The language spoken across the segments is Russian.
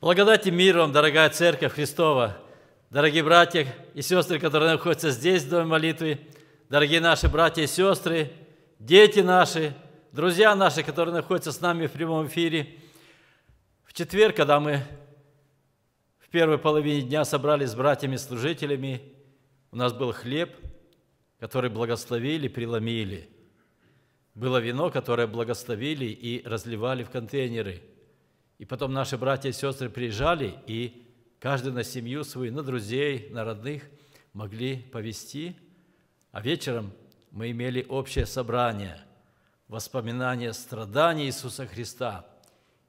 Благодати миром, дорогая Церковь Христова, дорогие братья и сестры, которые находятся здесь, в Доме молитвы, дорогие наши братья и сестры, дети наши, друзья наши, которые находятся с нами в прямом эфире. В четверг, когда мы в первой половине дня собрались с братьями-служителями, у нас был хлеб, который благословили, преломили. Было вино, которое благословили и разливали в контейнеры – и потом наши братья и сестры приезжали, и каждый на семью свою, на друзей, на родных могли повести. А вечером мы имели общее собрание, воспоминания страданий Иисуса Христа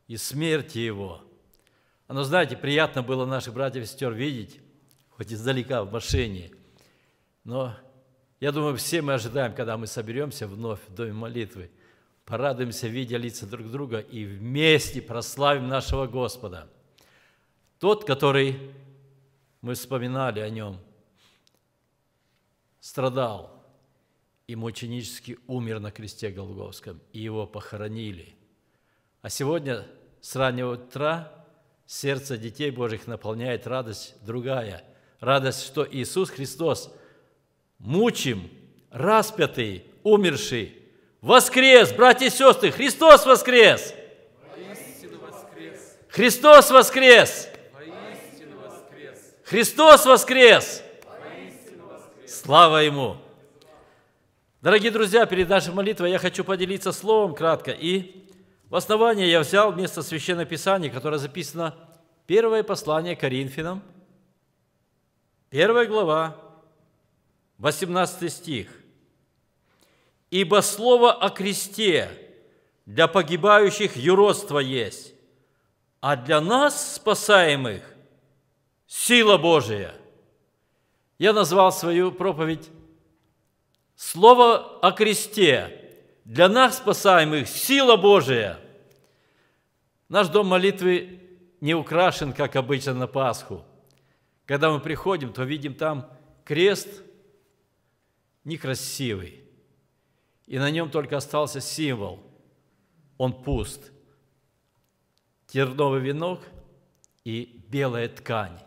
и смерти Его. А, Но ну, знаете, приятно было наших братьев и сестер видеть, хоть издалека в машине. Но я думаю, все мы ожидаем, когда мы соберемся вновь в Доме молитвы – порадуемся, видя лица друг друга, и вместе прославим нашего Господа. Тот, который, мы вспоминали о нем, страдал и мученически умер на кресте Голговском, и его похоронили. А сегодня с раннего утра сердце детей Божьих наполняет радость другая. Радость, что Иисус Христос, мучим, распятый, умерший, Воскрес, братья и сестры, Христос воскрес! воскрес! Христос воскрес! Христос воскрес! воскрес! Слава Ему! Дорогие друзья, перед нашей молитвой я хочу поделиться словом кратко. И в основании я взял место Священного Писания, которое записано первое послание Коринфянам, первая глава, 18 стих. Ибо слово о кресте для погибающих юродство есть, а для нас, спасаемых, сила Божия. Я назвал свою проповедь «Слово о кресте. Для нас, спасаемых, сила Божия». Наш дом молитвы не украшен, как обычно, на Пасху. Когда мы приходим, то видим там крест некрасивый – и на нем только остался символ. Он пуст. Терновый венок и белая ткань.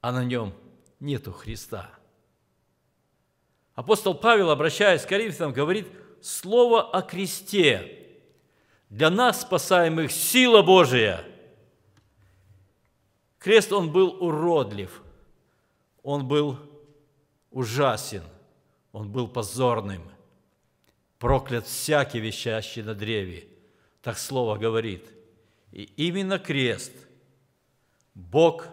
А на нем нету Христа. Апостол Павел, обращаясь к Коринфянам, говорит слово о кресте. Для нас, спасаемых, сила Божия. Крест, он был уродлив, он был ужасен – он был позорным, проклят всякий вещащий на древе, так слово говорит. И именно крест Бог,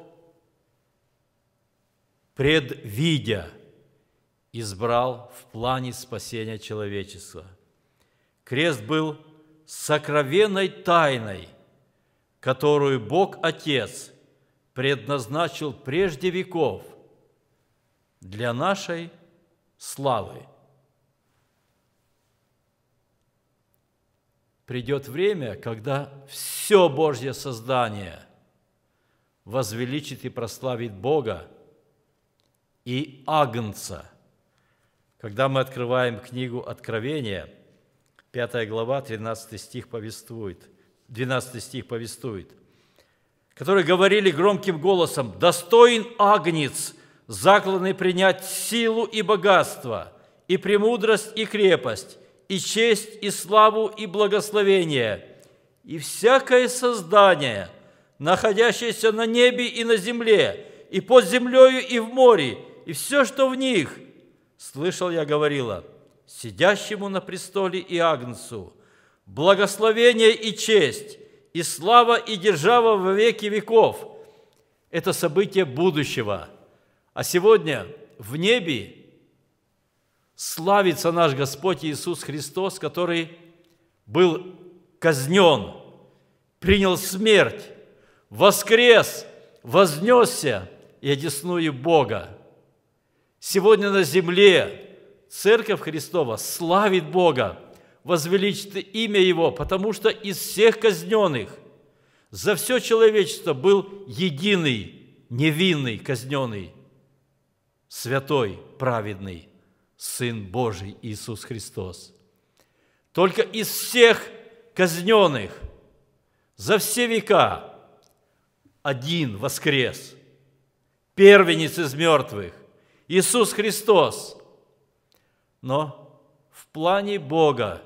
предвидя, избрал в плане спасения человечества. Крест был сокровенной тайной, которую Бог Отец предназначил прежде веков для нашей славы. Придет время, когда все Божье создание возвеличит и прославит Бога и Агнца. Когда мы открываем книгу Откровения, 5 глава, 13 стих повествует, 12 стих повествует, которые говорили громким голосом, «Достоин Агнец, закланы принять силу и богатство, и премудрость и крепость, и честь и славу и благословение, и всякое создание, находящееся на небе и на земле, и под землею и в море, и все, что в них. Слышал я, говорила, сидящему на престоле и Агнцу, благословение и честь, и слава и держава во веки веков. Это событие будущего – а сегодня в небе славится наш Господь Иисус Христос, который был казнен, принял смерть, воскрес, вознесся и одесную Бога. Сегодня на земле Церковь Христова славит Бога, возвеличит имя Его, потому что из всех казненных за все человечество был единый, невинный казненный – святой, праведный, Сын Божий Иисус Христос. Только из всех казненных за все века один воскрес, первенец из мертвых, Иисус Христос. Но в плане Бога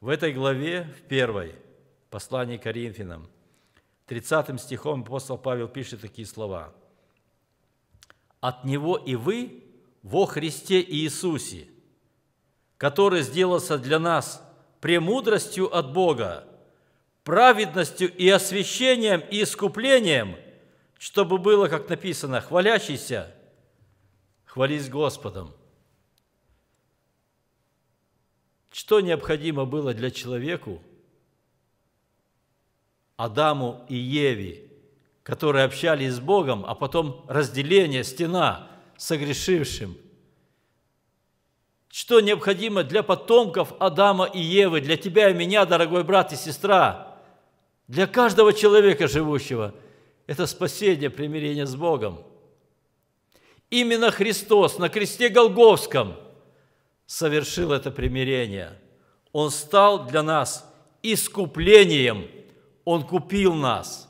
в этой главе, в первой, послании Коринфянам, 30 стихом апостол Павел пишет такие слова – от Него и вы во Христе Иисусе, который сделался для нас премудростью от Бога, праведностью и освящением и искуплением, чтобы было, как написано, хвалящийся, хвались Господом. Что необходимо было для человеку, Адаму и Еве – которые общались с Богом, а потом разделение, стена согрешившим. Что необходимо для потомков Адама и Евы, для тебя и меня, дорогой брат и сестра, для каждого человека живущего – это спасение, примирение с Богом. Именно Христос на кресте Голговском совершил это примирение. Он стал для нас искуплением, Он купил нас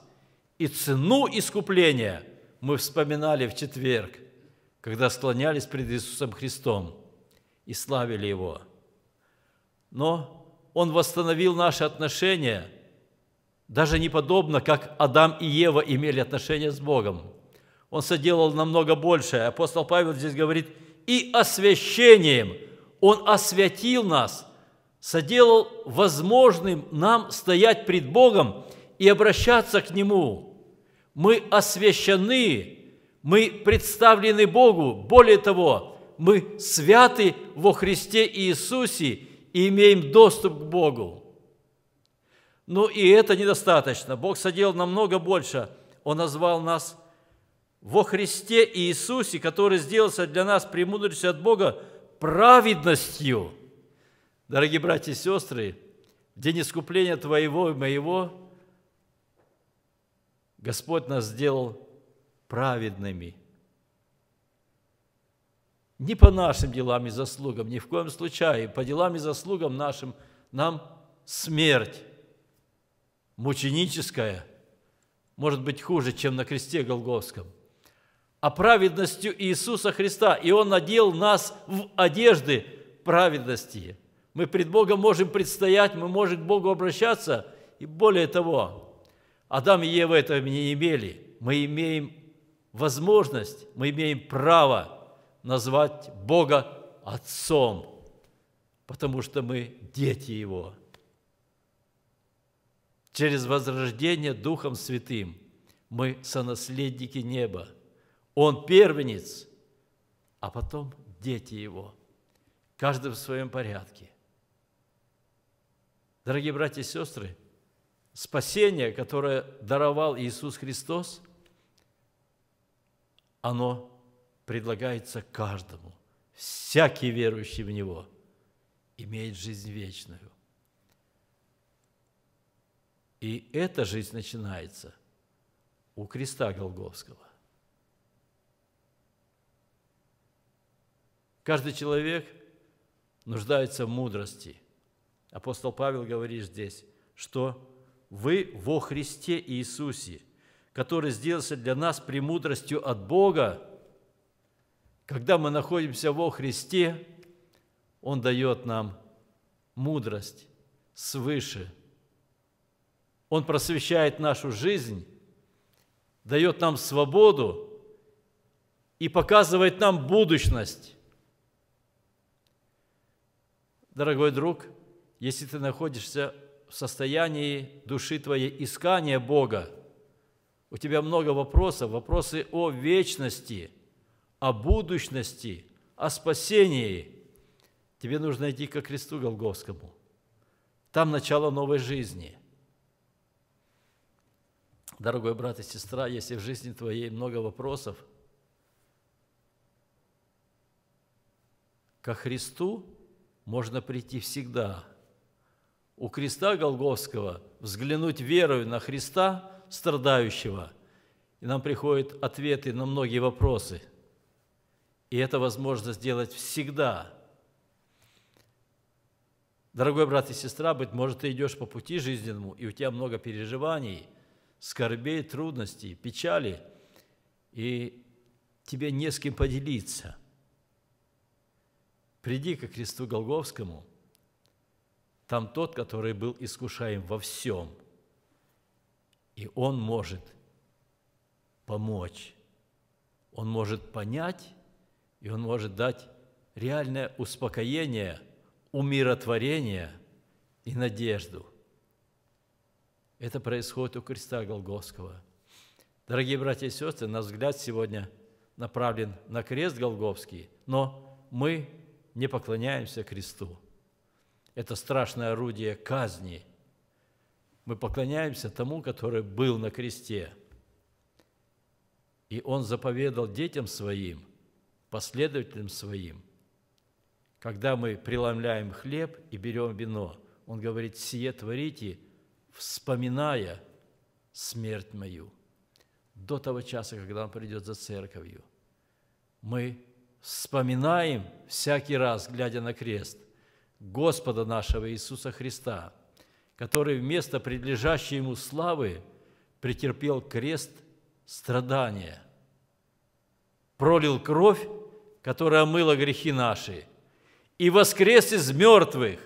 и цену искупления мы вспоминали в четверг, когда склонялись пред Иисусом Христом и славили Его. Но Он восстановил наши отношения, даже не подобно, как Адам и Ева имели отношения с Богом. Он соделал намного больше. Апостол Павел здесь говорит, и освящением. Он освятил нас, соделал возможным нам стоять пред Богом и обращаться к Нему – мы освящены, мы представлены Богу. Более того, мы святы во Христе Иисусе и имеем доступ к Богу. Но и это недостаточно. Бог соделал намного больше. Он назвал нас во Христе Иисусе, который сделался для нас премудростью от Бога праведностью. Дорогие братья и сестры, день искупления твоего и моего – Господь нас сделал праведными. Не по нашим делам и заслугам, ни в коем случае. По делам и заслугам нашим нам смерть мученическая, может быть, хуже, чем на кресте Голговском. А праведностью Иисуса Христа, и Он одел нас в одежды праведности. Мы пред Богом можем предстоять, мы можем к Богу обращаться, и более того, Адам и Ева этого не имели. Мы имеем возможность, мы имеем право назвать Бога Отцом, потому что мы дети Его. Через возрождение Духом Святым мы сонаследники неба. Он первенец, а потом дети Его, каждый в своем порядке. Дорогие братья и сестры, спасение, которое даровал Иисус Христос, оно предлагается каждому. Всякий верующий в Него имеет жизнь вечную. И эта жизнь начинается у креста Голговского. Каждый человек нуждается в мудрости. Апостол Павел говорит здесь, что вы во Христе Иисусе, который сделался для нас премудростью от Бога. Когда мы находимся во Христе, Он дает нам мудрость свыше. Он просвещает нашу жизнь, дает нам свободу и показывает нам будущность. Дорогой друг, если ты находишься в состоянии души твоей искания Бога. У тебя много вопросов, вопросы о вечности, о будущности, о спасении. Тебе нужно идти ко Христу Голговскому. Там начало новой жизни. Дорогой брат и сестра, если в жизни твоей много вопросов, ко Христу можно прийти всегда – у креста Голгофского взглянуть верою на Христа, страдающего, и нам приходят ответы на многие вопросы. И это возможно сделать всегда. Дорогой брат и сестра, быть может, ты идешь по пути жизненному, и у тебя много переживаний, скорбей, трудностей, печали, и тебе не с кем поделиться. Приди к кресту Голговскому – там тот, который был искушаем во всем. И он может помочь. Он может понять, и он может дать реальное успокоение, умиротворение и надежду. Это происходит у креста Голгофского. Дорогие братья и сестры, наш взгляд сегодня направлен на крест Голговский, но мы не поклоняемся кресту это страшное орудие казни. Мы поклоняемся тому, который был на кресте. И он заповедал детям своим, последователям своим, когда мы преломляем хлеб и берем вино, он говорит, сие творите, вспоминая смерть мою. До того часа, когда он придет за церковью, мы вспоминаем всякий раз, глядя на крест – Господа нашего Иисуса Христа, который вместо предлежащей Ему славы претерпел крест страдания, пролил кровь, которая омыла грехи наши, и воскрес из мертвых,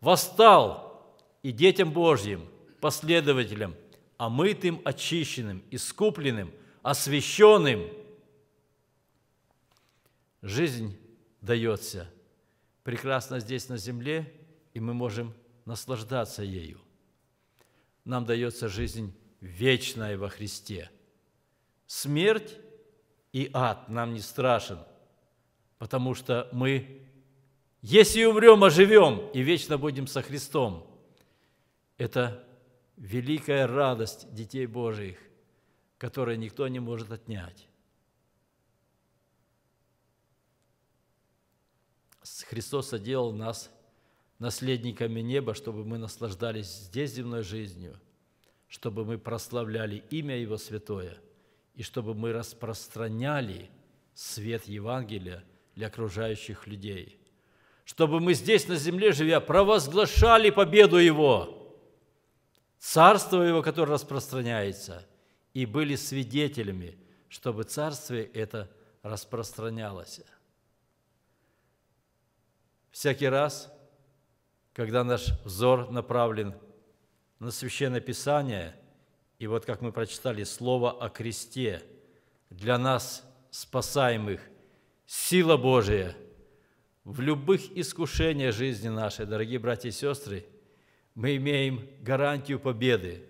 восстал и детям Божьим, последователям, омытым, очищенным, искупленным, освященным. Жизнь дается – прекрасна здесь на земле, и мы можем наслаждаться ею. Нам дается жизнь вечная во Христе. Смерть и ад нам не страшен, потому что мы, если умрем, оживем и вечно будем со Христом. Это великая радость детей Божиих, которую никто не может отнять. Христос соделал нас наследниками неба, чтобы мы наслаждались здесь земной жизнью, чтобы мы прославляли имя Его Святое, и чтобы мы распространяли свет Евангелия для окружающих людей, чтобы мы здесь на земле, живя, провозглашали победу Его, Царство Его, которое распространяется, и были свидетелями, чтобы Царствие это распространялось. Всякий раз, когда наш взор направлен на Священное Писание, и вот как мы прочитали слово о кресте, для нас, спасаемых, сила Божия в любых искушениях жизни нашей, дорогие братья и сестры, мы имеем гарантию победы,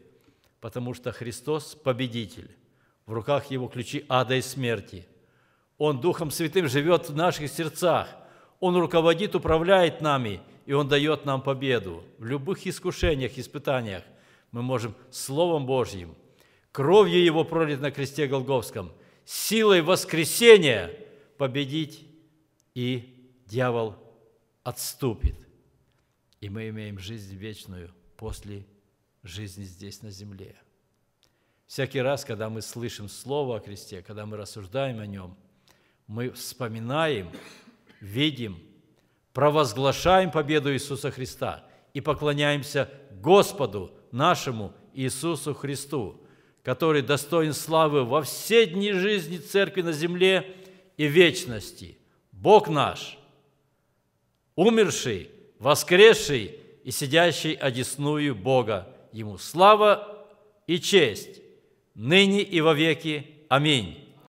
потому что Христос – победитель. В руках Его ключи ада и смерти. Он Духом Святым живет в наших сердцах – он руководит, управляет нами, и Он дает нам победу. В любых искушениях, испытаниях мы можем Словом Божьим, кровью Его пролит на кресте Голговском, силой воскресения победить, и дьявол отступит. И мы имеем жизнь вечную после жизни здесь на земле. Всякий раз, когда мы слышим Слово о кресте, когда мы рассуждаем о нем, мы вспоминаем видим, провозглашаем победу Иисуса Христа и поклоняемся Господу нашему Иисусу Христу, который достоин славы во все дни жизни Церкви на земле и вечности. Бог наш, умерший, воскресший и сидящий одесную Бога, Ему слава и честь, ныне и во веки. Аминь.